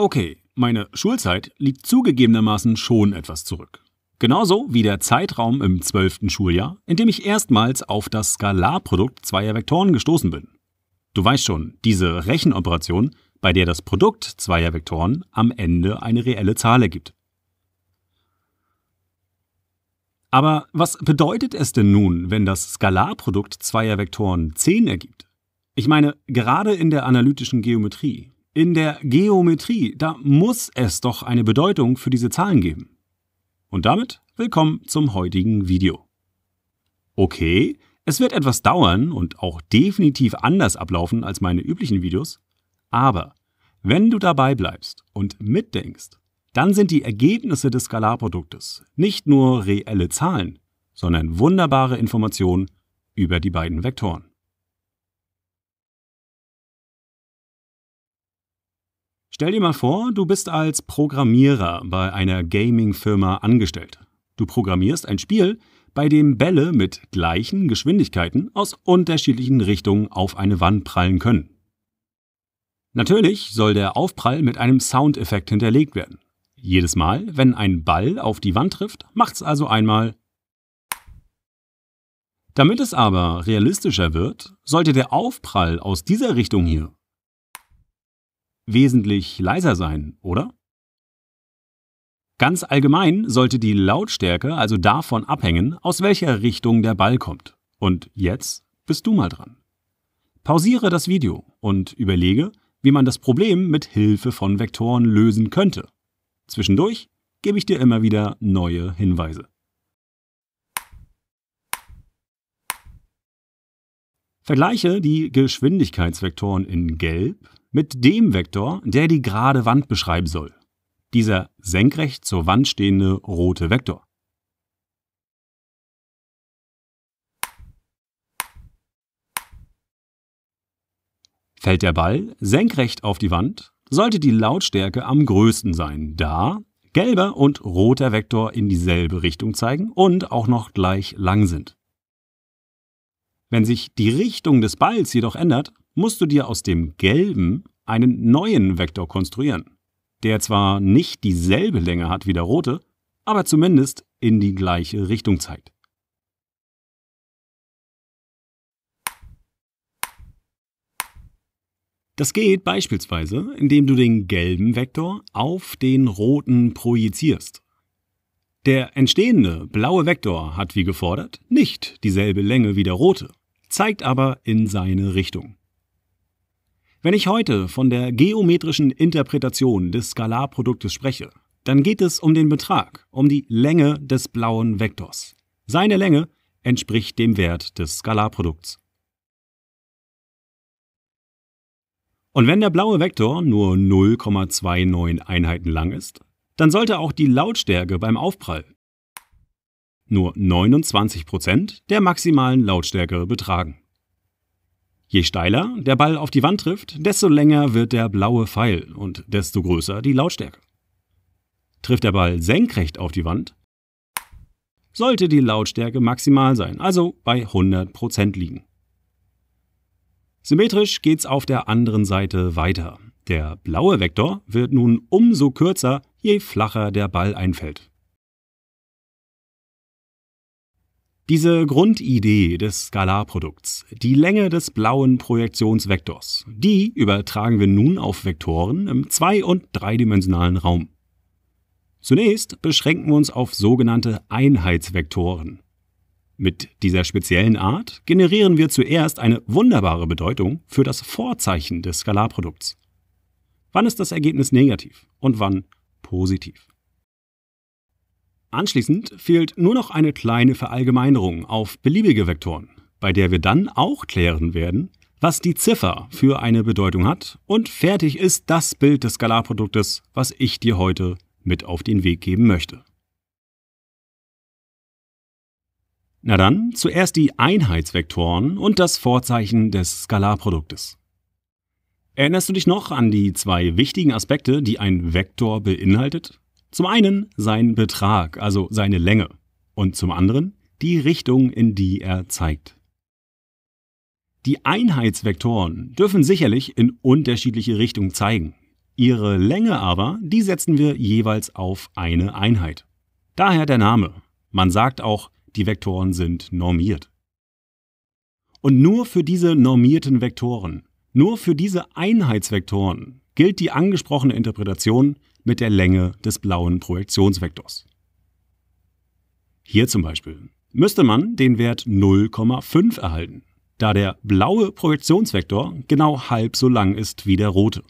Okay, meine Schulzeit liegt zugegebenermaßen schon etwas zurück. Genauso wie der Zeitraum im 12. Schuljahr, in dem ich erstmals auf das Skalarprodukt zweier Vektoren gestoßen bin. Du weißt schon, diese Rechenoperation, bei der das Produkt zweier Vektoren am Ende eine reelle Zahl ergibt. Aber was bedeutet es denn nun, wenn das Skalarprodukt zweier Vektoren 10 ergibt? Ich meine, gerade in der analytischen Geometrie, in der Geometrie, da muss es doch eine Bedeutung für diese Zahlen geben. Und damit willkommen zum heutigen Video. Okay, es wird etwas dauern und auch definitiv anders ablaufen als meine üblichen Videos, aber wenn du dabei bleibst und mitdenkst, dann sind die Ergebnisse des Skalarproduktes nicht nur reelle Zahlen, sondern wunderbare Informationen über die beiden Vektoren. Stell dir mal vor, du bist als Programmierer bei einer Gaming-Firma angestellt. Du programmierst ein Spiel, bei dem Bälle mit gleichen Geschwindigkeiten aus unterschiedlichen Richtungen auf eine Wand prallen können. Natürlich soll der Aufprall mit einem Soundeffekt hinterlegt werden. Jedes Mal, wenn ein Ball auf die Wand trifft, macht's also einmal. Damit es aber realistischer wird, sollte der Aufprall aus dieser Richtung hier wesentlich leiser sein, oder? Ganz allgemein sollte die Lautstärke also davon abhängen, aus welcher Richtung der Ball kommt. Und jetzt bist du mal dran. Pausiere das Video und überlege, wie man das Problem mit Hilfe von Vektoren lösen könnte. Zwischendurch gebe ich dir immer wieder neue Hinweise. Vergleiche die Geschwindigkeitsvektoren in Gelb mit dem Vektor, der die gerade Wand beschreiben soll. Dieser senkrecht zur Wand stehende rote Vektor. Fällt der Ball senkrecht auf die Wand, sollte die Lautstärke am größten sein, da gelber und roter Vektor in dieselbe Richtung zeigen und auch noch gleich lang sind. Wenn sich die Richtung des Balls jedoch ändert, musst du dir aus dem gelben einen neuen Vektor konstruieren, der zwar nicht dieselbe Länge hat wie der rote, aber zumindest in die gleiche Richtung zeigt. Das geht beispielsweise, indem du den gelben Vektor auf den roten projizierst. Der entstehende blaue Vektor hat wie gefordert nicht dieselbe Länge wie der rote, zeigt aber in seine Richtung. Wenn ich heute von der geometrischen Interpretation des Skalarproduktes spreche, dann geht es um den Betrag, um die Länge des blauen Vektors. Seine Länge entspricht dem Wert des Skalarprodukts. Und wenn der blaue Vektor nur 0,29 Einheiten lang ist, dann sollte auch die Lautstärke beim Aufprall nur 29 der maximalen Lautstärke betragen. Je steiler der Ball auf die Wand trifft, desto länger wird der blaue Pfeil und desto größer die Lautstärke. Trifft der Ball senkrecht auf die Wand, sollte die Lautstärke maximal sein, also bei 100% liegen. Symmetrisch geht's auf der anderen Seite weiter. Der blaue Vektor wird nun umso kürzer, je flacher der Ball einfällt. Diese Grundidee des Skalarprodukts, die Länge des blauen Projektionsvektors, die übertragen wir nun auf Vektoren im zwei- und dreidimensionalen Raum. Zunächst beschränken wir uns auf sogenannte Einheitsvektoren. Mit dieser speziellen Art generieren wir zuerst eine wunderbare Bedeutung für das Vorzeichen des Skalarprodukts. Wann ist das Ergebnis negativ und wann positiv? Anschließend fehlt nur noch eine kleine Verallgemeinerung auf beliebige Vektoren, bei der wir dann auch klären werden, was die Ziffer für eine Bedeutung hat und fertig ist das Bild des Skalarproduktes, was ich dir heute mit auf den Weg geben möchte. Na dann, zuerst die Einheitsvektoren und das Vorzeichen des Skalarproduktes. Erinnerst du dich noch an die zwei wichtigen Aspekte, die ein Vektor beinhaltet? Zum einen sein Betrag, also seine Länge, und zum anderen die Richtung, in die er zeigt. Die Einheitsvektoren dürfen sicherlich in unterschiedliche Richtungen zeigen. Ihre Länge aber, die setzen wir jeweils auf eine Einheit. Daher der Name. Man sagt auch, die Vektoren sind normiert. Und nur für diese normierten Vektoren, nur für diese Einheitsvektoren gilt die angesprochene Interpretation mit der Länge des blauen Projektionsvektors. Hier zum Beispiel müsste man den Wert 0,5 erhalten, da der blaue Projektionsvektor genau halb so lang ist wie der rote.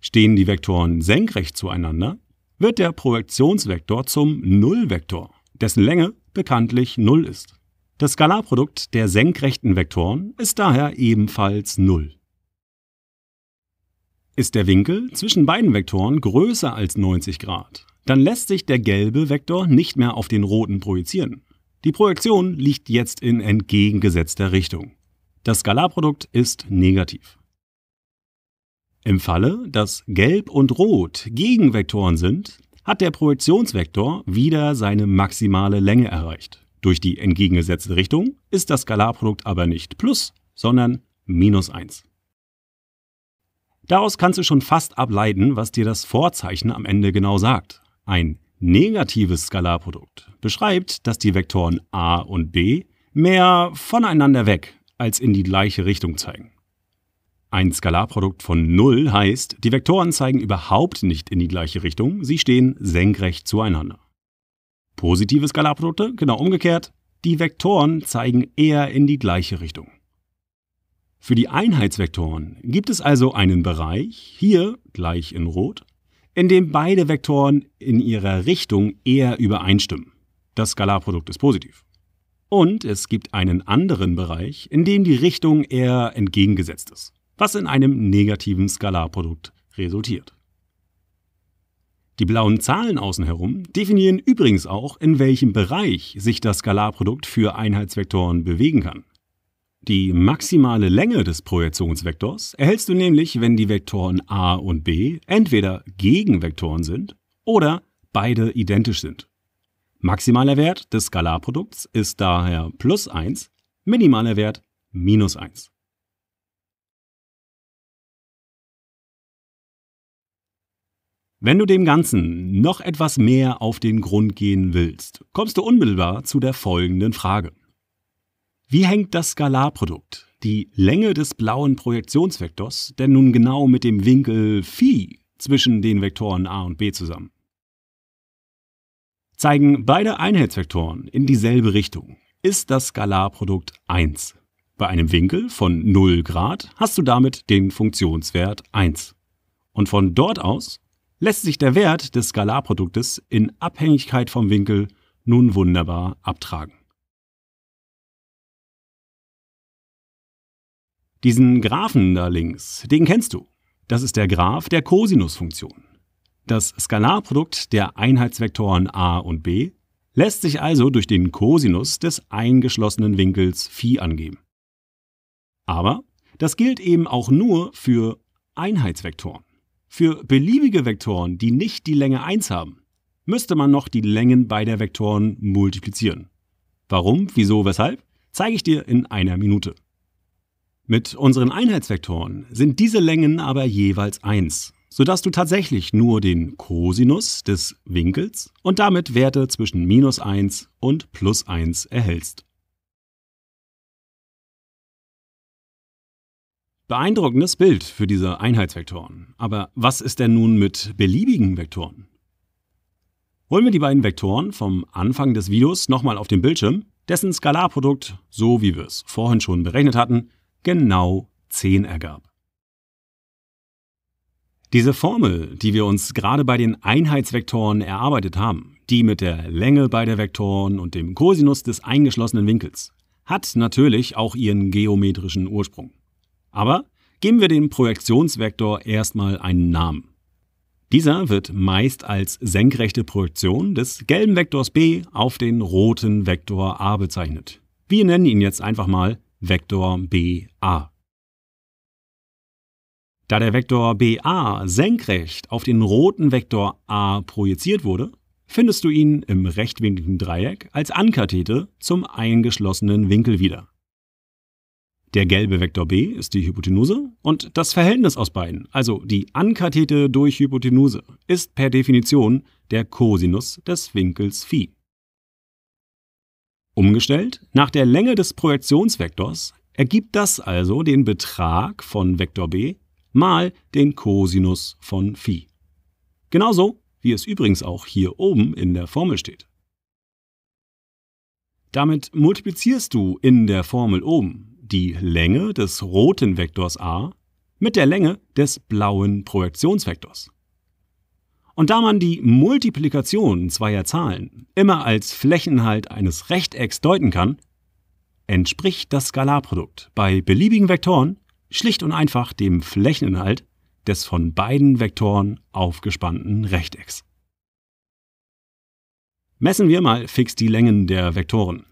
Stehen die Vektoren senkrecht zueinander, wird der Projektionsvektor zum Nullvektor, dessen Länge bekanntlich 0 ist. Das Skalarprodukt der senkrechten Vektoren ist daher ebenfalls 0. Ist der Winkel zwischen beiden Vektoren größer als 90 Grad, dann lässt sich der gelbe Vektor nicht mehr auf den roten projizieren. Die Projektion liegt jetzt in entgegengesetzter Richtung. Das Skalarprodukt ist negativ. Im Falle, dass Gelb und Rot Gegenvektoren sind, hat der Projektionsvektor wieder seine maximale Länge erreicht. Durch die entgegengesetzte Richtung ist das Skalarprodukt aber nicht plus, sondern minus 1. Daraus kannst du schon fast ableiten, was dir das Vorzeichen am Ende genau sagt. Ein negatives Skalarprodukt beschreibt, dass die Vektoren a und b mehr voneinander weg als in die gleiche Richtung zeigen. Ein Skalarprodukt von 0 heißt, die Vektoren zeigen überhaupt nicht in die gleiche Richtung, sie stehen senkrecht zueinander. Positive Skalarprodukte, genau umgekehrt, die Vektoren zeigen eher in die gleiche Richtung. Für die Einheitsvektoren gibt es also einen Bereich, hier gleich in Rot, in dem beide Vektoren in ihrer Richtung eher übereinstimmen. Das Skalarprodukt ist positiv. Und es gibt einen anderen Bereich, in dem die Richtung eher entgegengesetzt ist, was in einem negativen Skalarprodukt resultiert. Die blauen Zahlen außen herum definieren übrigens auch, in welchem Bereich sich das Skalarprodukt für Einheitsvektoren bewegen kann. Die maximale Länge des Projektionsvektors erhältst du nämlich, wenn die Vektoren a und b entweder Gegenvektoren sind oder beide identisch sind. Maximaler Wert des Skalarprodukts ist daher plus 1, minimaler Wert minus 1. Wenn du dem Ganzen noch etwas mehr auf den Grund gehen willst, kommst du unmittelbar zu der folgenden Frage. Wie hängt das Skalarprodukt, die Länge des blauen Projektionsvektors, denn nun genau mit dem Winkel phi zwischen den Vektoren a und b zusammen? Zeigen beide Einheitsvektoren in dieselbe Richtung, ist das Skalarprodukt 1. Bei einem Winkel von 0 Grad hast du damit den Funktionswert 1. Und von dort aus lässt sich der Wert des Skalarproduktes in Abhängigkeit vom Winkel nun wunderbar abtragen. Diesen Graphen da links, den kennst du. Das ist der Graph der Kosinusfunktion. Das Skalarprodukt der Einheitsvektoren a und b lässt sich also durch den Cosinus des eingeschlossenen Winkels phi angeben. Aber das gilt eben auch nur für Einheitsvektoren. Für beliebige Vektoren, die nicht die Länge 1 haben, müsste man noch die Längen beider Vektoren multiplizieren. Warum, wieso, weshalb, zeige ich dir in einer Minute. Mit unseren Einheitsvektoren sind diese Längen aber jeweils 1, sodass du tatsächlich nur den Cosinus des Winkels und damit Werte zwischen minus 1 und plus 1 erhältst. Beeindruckendes Bild für diese Einheitsvektoren. Aber was ist denn nun mit beliebigen Vektoren? Holen wir die beiden Vektoren vom Anfang des Videos nochmal auf den Bildschirm, dessen Skalarprodukt, so wie wir es vorhin schon berechnet hatten, genau 10 ergab. Diese Formel, die wir uns gerade bei den Einheitsvektoren erarbeitet haben, die mit der Länge beider Vektoren und dem Kosinus des eingeschlossenen Winkels, hat natürlich auch ihren geometrischen Ursprung. Aber geben wir dem Projektionsvektor erstmal einen Namen. Dieser wird meist als senkrechte Projektion des gelben Vektors b auf den roten Vektor a bezeichnet. Wir nennen ihn jetzt einfach mal Vektor BA. Da der Vektor BA senkrecht auf den roten Vektor A projiziert wurde, findest du ihn im rechtwinkligen Dreieck als Ankathete zum eingeschlossenen Winkel wieder. Der gelbe Vektor B ist die Hypotenuse und das Verhältnis aus beiden, also die Ankathete durch Hypotenuse, ist per Definition der Kosinus des Winkels Phi. Umgestellt, nach der Länge des Projektionsvektors ergibt das also den Betrag von Vektor b mal den Cosinus von phi. Genauso wie es übrigens auch hier oben in der Formel steht. Damit multiplizierst du in der Formel oben die Länge des roten Vektors a mit der Länge des blauen Projektionsvektors. Und da man die Multiplikation zweier Zahlen immer als Flächeninhalt eines Rechtecks deuten kann, entspricht das Skalarprodukt bei beliebigen Vektoren schlicht und einfach dem Flächeninhalt des von beiden Vektoren aufgespannten Rechtecks. Messen wir mal fix die Längen der Vektoren.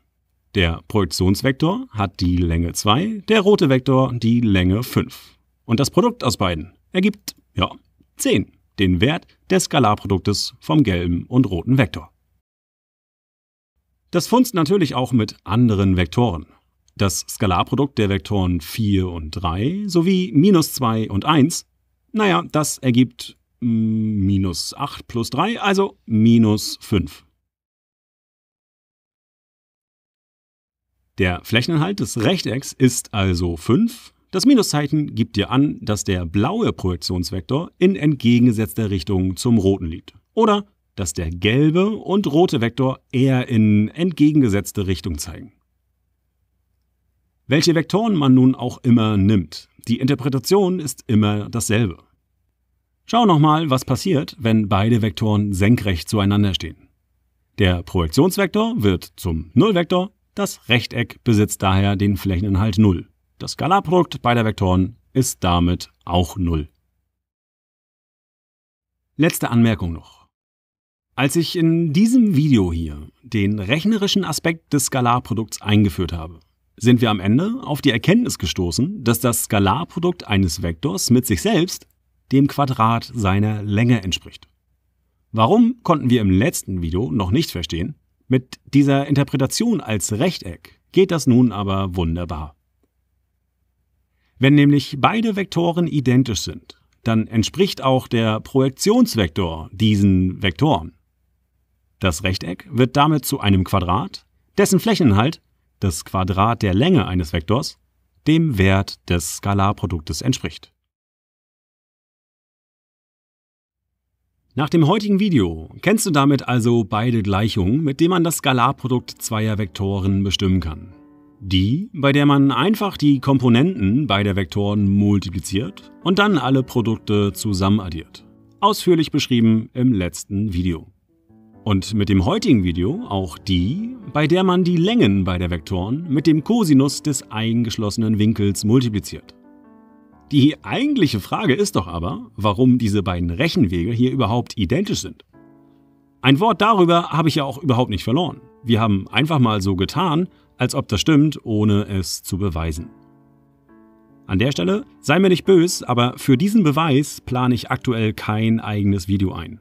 Der Projektionsvektor hat die Länge 2, der rote Vektor die Länge 5. Und das Produkt aus beiden ergibt, ja, 10 den Wert des Skalarproduktes vom gelben und roten Vektor. Das funzt natürlich auch mit anderen Vektoren. Das Skalarprodukt der Vektoren 4 und 3 sowie minus 2 und 1, naja, das ergibt mm, minus 8 plus 3, also minus 5. Der Flächeninhalt des Rechtecks ist also 5 das Minuszeichen gibt dir an, dass der blaue Projektionsvektor in entgegengesetzter Richtung zum roten liegt. Oder dass der gelbe und rote Vektor eher in entgegengesetzte Richtung zeigen. Welche Vektoren man nun auch immer nimmt, die Interpretation ist immer dasselbe. Schau nochmal, was passiert, wenn beide Vektoren senkrecht zueinander stehen. Der Projektionsvektor wird zum Nullvektor, das Rechteck besitzt daher den Flächeninhalt 0. Das Skalarprodukt beider Vektoren ist damit auch 0. Letzte Anmerkung noch. Als ich in diesem Video hier den rechnerischen Aspekt des Skalarprodukts eingeführt habe, sind wir am Ende auf die Erkenntnis gestoßen, dass das Skalarprodukt eines Vektors mit sich selbst dem Quadrat seiner Länge entspricht. Warum konnten wir im letzten Video noch nicht verstehen? Mit dieser Interpretation als Rechteck geht das nun aber wunderbar. Wenn nämlich beide Vektoren identisch sind, dann entspricht auch der Projektionsvektor diesen Vektoren. Das Rechteck wird damit zu einem Quadrat, dessen Flächeninhalt, das Quadrat der Länge eines Vektors, dem Wert des Skalarproduktes entspricht. Nach dem heutigen Video kennst du damit also beide Gleichungen, mit denen man das Skalarprodukt zweier Vektoren bestimmen kann. Die, bei der man einfach die Komponenten beider Vektoren multipliziert und dann alle Produkte zusammenaddiert. Ausführlich beschrieben im letzten Video. Und mit dem heutigen Video auch die, bei der man die Längen beider Vektoren mit dem Kosinus des eingeschlossenen Winkels multipliziert. Die eigentliche Frage ist doch aber, warum diese beiden Rechenwege hier überhaupt identisch sind. Ein Wort darüber habe ich ja auch überhaupt nicht verloren. Wir haben einfach mal so getan, als ob das stimmt, ohne es zu beweisen. An der Stelle sei mir nicht bös, aber für diesen Beweis plane ich aktuell kein eigenes Video ein.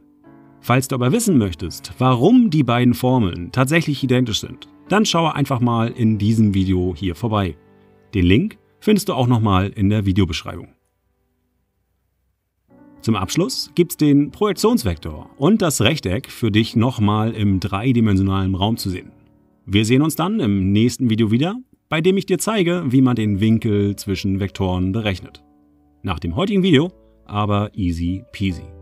Falls du aber wissen möchtest, warum die beiden Formeln tatsächlich identisch sind, dann schaue einfach mal in diesem Video hier vorbei. Den Link findest du auch nochmal in der Videobeschreibung. Zum Abschluss gibt's den Projektionsvektor und das Rechteck für dich nochmal im dreidimensionalen Raum zu sehen. Wir sehen uns dann im nächsten Video wieder, bei dem ich dir zeige, wie man den Winkel zwischen Vektoren berechnet. Nach dem heutigen Video aber easy peasy.